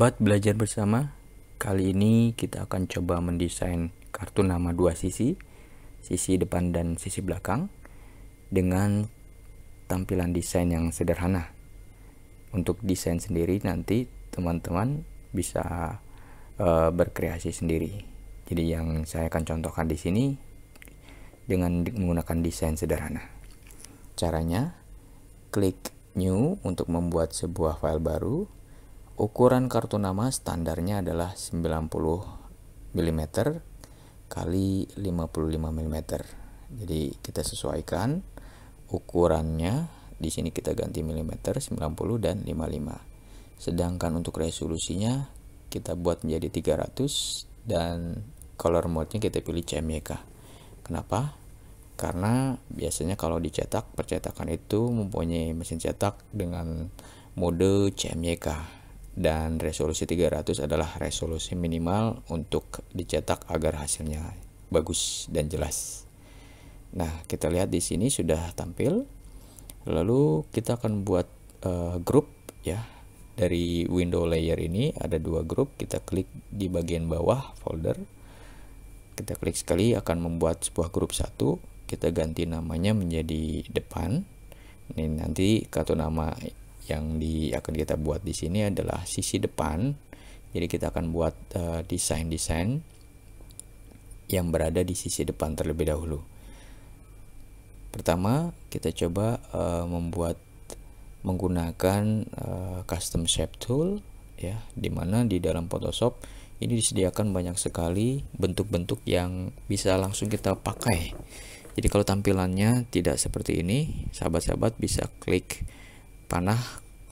Sahabat belajar bersama, kali ini kita akan coba mendesain kartu nama dua sisi, sisi depan dan sisi belakang, dengan tampilan desain yang sederhana. Untuk desain sendiri nanti teman-teman bisa uh, berkreasi sendiri. Jadi yang saya akan contohkan di sini dengan menggunakan desain sederhana. Caranya, klik New untuk membuat sebuah file baru Ukuran kartu nama standarnya adalah 90 mm kali 55 mm. Jadi kita sesuaikan ukurannya di sini kita ganti mm 90 dan 55. Sedangkan untuk resolusinya kita buat menjadi 300 dan color mode-nya kita pilih CMYK. Kenapa? karena biasanya kalau dicetak percetakan itu mempunyai mesin cetak dengan mode CMYK dan resolusi 300 adalah resolusi minimal untuk dicetak agar hasilnya bagus dan jelas. Nah, kita lihat di sini sudah tampil. Lalu kita akan buat uh, grup ya. Dari window layer ini ada dua grup, kita klik di bagian bawah folder. Kita klik sekali akan membuat sebuah grup satu, kita ganti namanya menjadi depan. Ini nanti kartu nama yang di akan kita buat di sini adalah sisi depan. Jadi kita akan buat eh, desain-desain yang berada di sisi depan terlebih dahulu. Pertama, kita coba uh, membuat menggunakan uh, custom shape tool ya, dimana di dalam Photoshop ini disediakan banyak sekali bentuk-bentuk yang bisa langsung kita pakai. Jadi kalau tampilannya tidak seperti ini, sahabat-sahabat bisa klik panah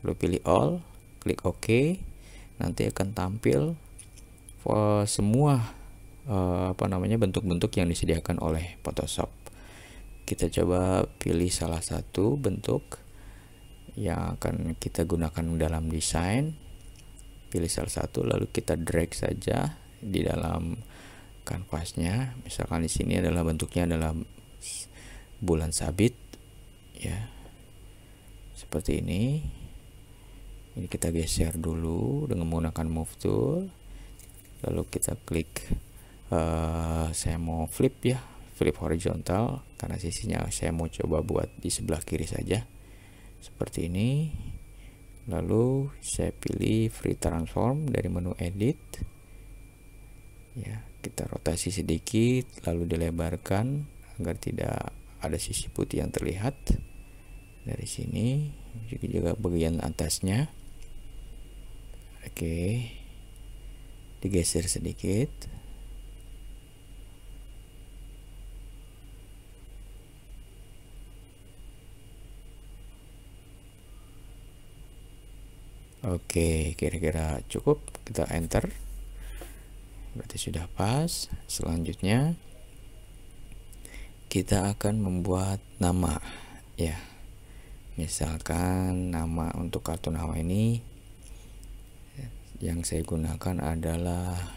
lo pilih all klik OK nanti akan tampil eh, semua eh, apa namanya bentuk-bentuk yang disediakan oleh Photoshop kita coba pilih salah satu bentuk yang akan kita gunakan dalam desain pilih salah satu lalu kita drag saja di dalam kanvasnya misalkan di sini adalah bentuknya adalah bulan sabit ya seperti ini ini kita geser dulu dengan menggunakan move tool lalu kita klik uh, saya mau flip ya flip horizontal karena sisinya saya mau coba buat di sebelah kiri saja seperti ini lalu saya pilih free transform dari menu edit ya kita rotasi sedikit lalu dilebarkan agar tidak ada sisi putih yang terlihat dari sini juga bagian atasnya oke digeser sedikit Oke, kira-kira cukup. Kita enter. Berarti sudah pas. Selanjutnya kita akan membuat nama, ya misalkan nama untuk kartu nama ini yang saya gunakan adalah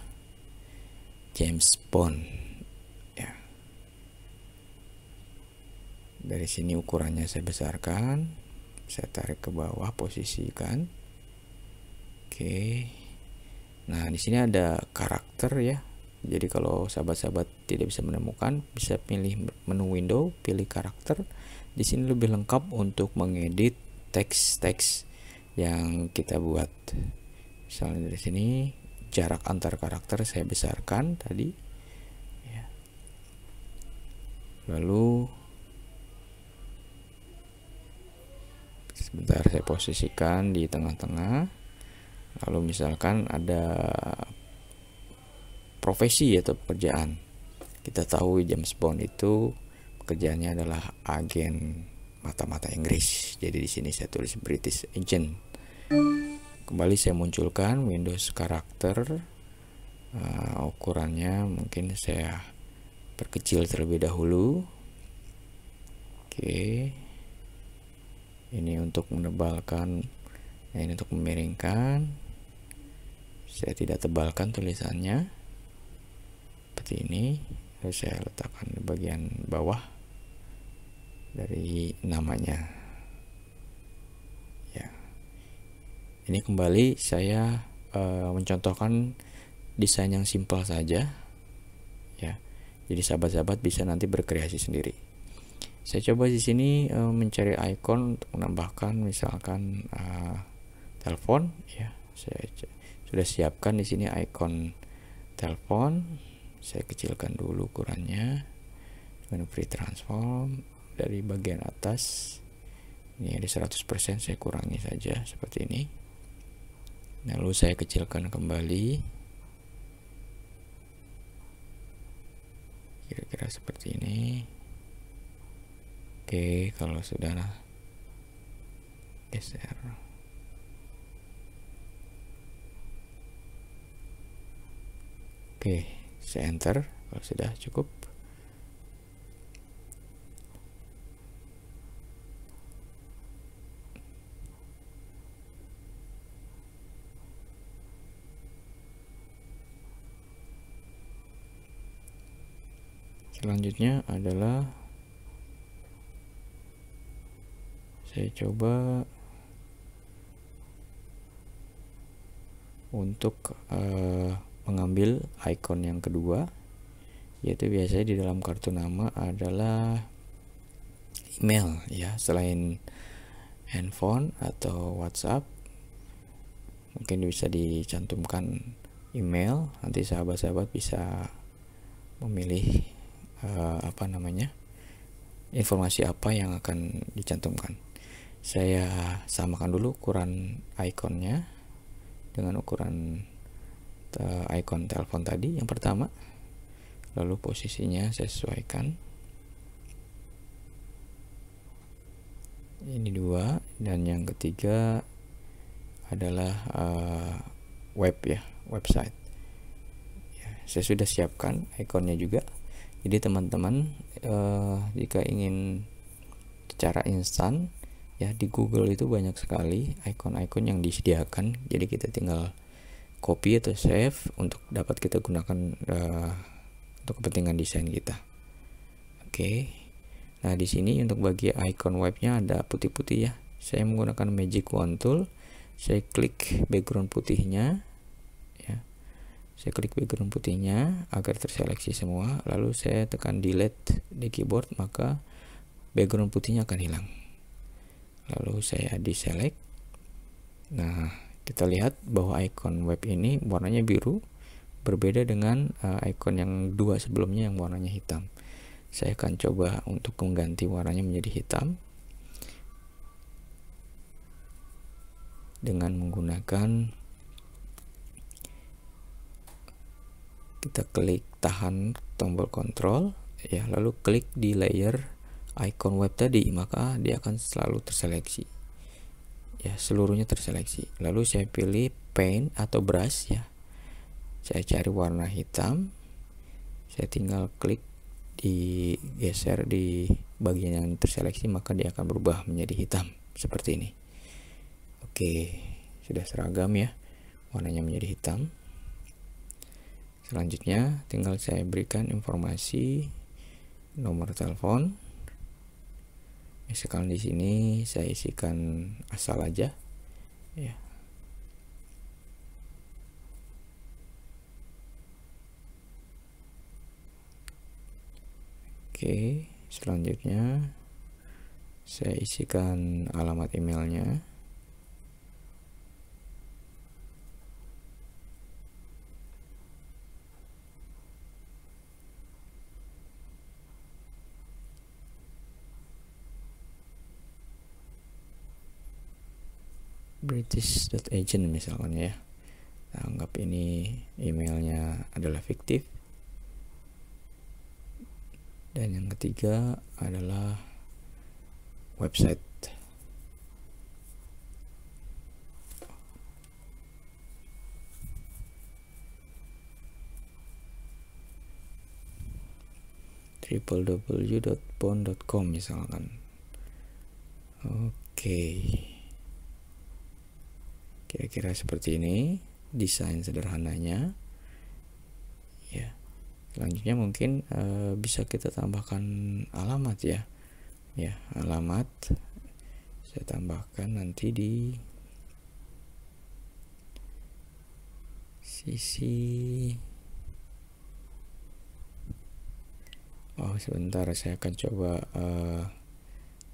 James Bond ya. dari sini ukurannya saya besarkan saya tarik ke bawah posisikan oke nah di sini ada karakter ya jadi kalau sahabat-sahabat tidak bisa menemukan bisa pilih menu window pilih karakter di sini lebih lengkap untuk mengedit teks-teks yang kita buat. Misalnya di sini jarak antar karakter saya besarkan tadi. Ya. Lalu sebentar saya posisikan di tengah-tengah. Lalu misalkan ada profesi atau pekerjaan. Kita tahu James Bond itu pekerjaannya adalah agen mata-mata Inggris. Jadi di sini saya tulis British Agent. Kembali saya munculkan Windows karakter uh, ukurannya mungkin saya perkecil terlebih dahulu. Oke. Ini untuk menebalkan ini untuk memiringkan. Saya tidak tebalkan tulisannya. Seperti ini. Lalu saya letakkan di bagian bawah dari namanya ya ini kembali saya e, mencontohkan desain yang simpel saja ya jadi sahabat-sahabat bisa nanti berkreasi sendiri saya coba di sini e, mencari icon untuk menambahkan misalkan e, telepon ya saya sudah siapkan di sini icon telepon saya kecilkan dulu ukurannya dengan free transform dari bagian atas ini ada 100% saya kurangi saja seperti ini lalu saya kecilkan kembali kira-kira seperti ini oke kalau sudah geser oke saya enter kalau sudah cukup selanjutnya adalah saya coba untuk uh, mengambil icon yang kedua yaitu biasanya di dalam kartu nama adalah email ya selain handphone atau WhatsApp mungkin bisa dicantumkan email nanti sahabat-sahabat bisa memilih uh, apa namanya informasi apa yang akan dicantumkan saya samakan dulu ukuran ikonnya dengan ukuran uh, eh, icon telepon tadi yang pertama lalu posisinya saya sesuaikan ini dua dan yang ketiga adalah uh, web ya website ya, saya sudah siapkan ikonnya juga jadi teman-teman uh, jika ingin secara instan ya di Google itu banyak sekali ikon-ikon yang disediakan jadi kita tinggal copy atau save untuk dapat kita gunakan uh, untuk kepentingan desain kita oke okay. nah di sini untuk bagi icon webnya ada putih-putih ya saya menggunakan magic wand tool saya klik background putihnya saya klik background putihnya agar terseleksi semua lalu saya tekan delete di keyboard maka background putihnya akan hilang lalu saya deselect nah kita lihat bahwa icon web ini warnanya biru berbeda dengan uh, icon yang dua sebelumnya yang warnanya hitam saya akan coba untuk mengganti warnanya menjadi hitam dengan menggunakan kita klik tahan tombol kontrol ya lalu klik di layer icon web tadi maka dia akan selalu terseleksi ya seluruhnya terseleksi lalu saya pilih paint atau brush ya saya cari warna hitam saya tinggal klik di geser di bagian yang terseleksi maka dia akan berubah menjadi hitam seperti ini oke sudah seragam ya warnanya menjadi hitam selanjutnya tinggal saya berikan informasi nomor telepon misalkan ya, di sini saya isikan asal aja ya Oke, selanjutnya saya isikan alamat emailnya. agent misalkan ya kita anggap ini emailnya adalah fiktif dan yang ketiga adalah website www.pon.com misalkan oke okay kira-kira seperti ini desain sederhananya ya selanjutnya mungkin e, bisa kita tambahkan alamat ya ya alamat saya tambahkan nanti di sisi oh sebentar saya akan coba e,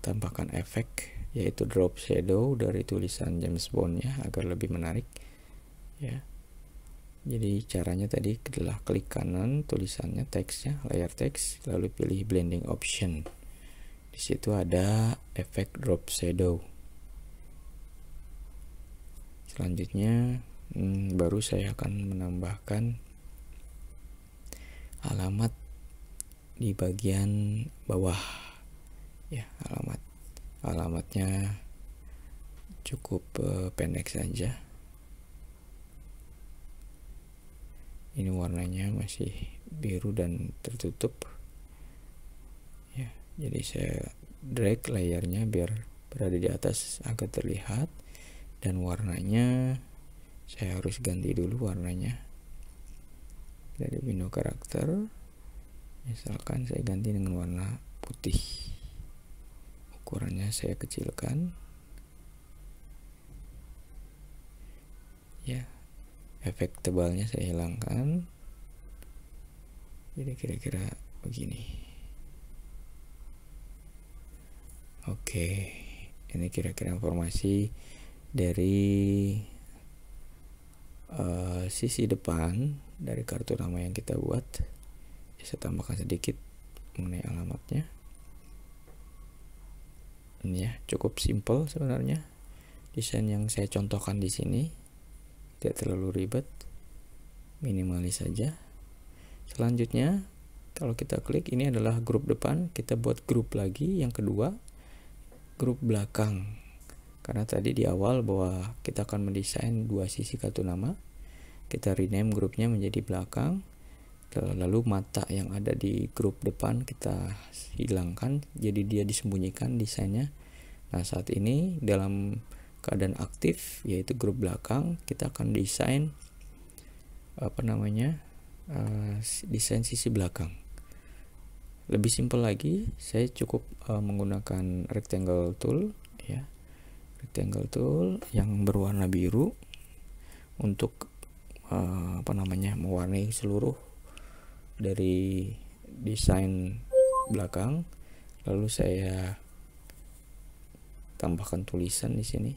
tambahkan efek yaitu drop shadow dari tulisan James Bond ya agar lebih menarik ya jadi caranya tadi adalah klik kanan tulisannya teksnya layar teks lalu pilih blending option di situ ada efek drop shadow selanjutnya hmm, baru saya akan menambahkan alamat di bagian bawah ya alamat alamatnya cukup eh, pendek saja ini warnanya masih biru dan tertutup ya jadi saya drag layarnya biar berada di atas agak terlihat dan warnanya saya harus ganti dulu warnanya dari window karakter misalkan saya ganti dengan warna putih ukurannya saya kecilkan ya efek tebalnya saya hilangkan jadi kira-kira begini oke ini kira-kira informasi dari uh, sisi depan dari kartu nama yang kita buat saya tambahkan sedikit mengenai alamatnya ini ya cukup simple sebenarnya desain yang saya contohkan di sini tidak terlalu ribet minimalis saja selanjutnya kalau kita klik ini adalah grup depan kita buat grup lagi yang kedua grup belakang karena tadi di awal bahwa kita akan mendesain dua sisi kartu nama kita rename grupnya menjadi belakang lalu mata yang ada di grup depan kita hilangkan jadi dia disembunyikan desainnya nah saat ini dalam keadaan aktif yaitu grup belakang kita akan desain apa namanya eh, desain sisi belakang lebih simpel lagi saya cukup eh, menggunakan rectangle tool ya rectangle tool yang berwarna biru untuk eh, apa namanya mewarnai seluruh dari desain belakang lalu saya tambahkan tulisan di sini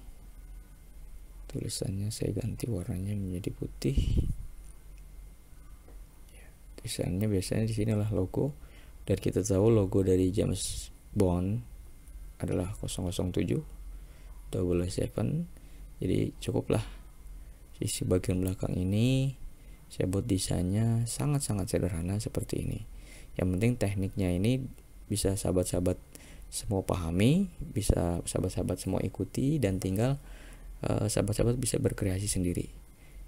tulisannya saya ganti warnanya menjadi putih ya, tulisannya biasanya di sini sinilah logo dan kita tahu logo dari James Bond adalah 007 double seven jadi cukuplah sisi bagian belakang ini saya buat desainnya sangat-sangat sederhana seperti ini yang penting tekniknya ini bisa sahabat-sahabat semua pahami bisa sahabat-sahabat semua ikuti dan tinggal eh, sahabat-sahabat uh, bisa berkreasi sendiri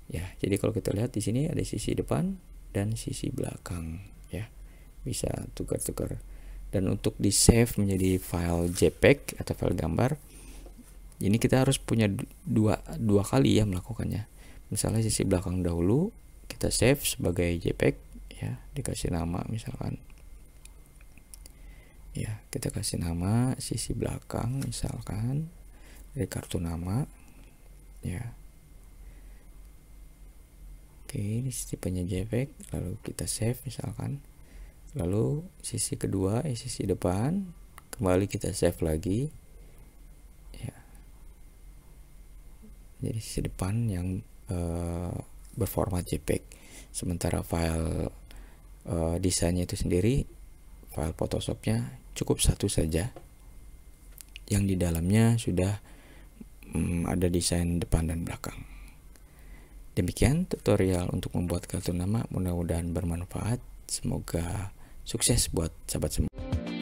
ya jadi kalau kita lihat di sini ada sisi depan dan sisi belakang ya bisa tukar-tukar dan untuk di save menjadi file JPEG atau file gambar ini kita harus punya dua dua kali ya melakukannya misalnya sisi belakang dahulu kita save sebagai JPEG ya dikasih nama misalkan ya kita kasih nama sisi belakang misalkan dari kartu nama ya oke ini sisi JPEG lalu kita save misalkan lalu sisi kedua eh, sisi depan kembali kita save lagi ya jadi sisi depan yang eh, berformat JPEG. Sementara file uh, desainnya itu sendiri, file Photoshopnya cukup satu saja, yang di dalamnya sudah um, ada desain depan dan belakang. Demikian tutorial untuk membuat kartu nama, mudah-mudahan bermanfaat. Semoga sukses buat sahabat semua.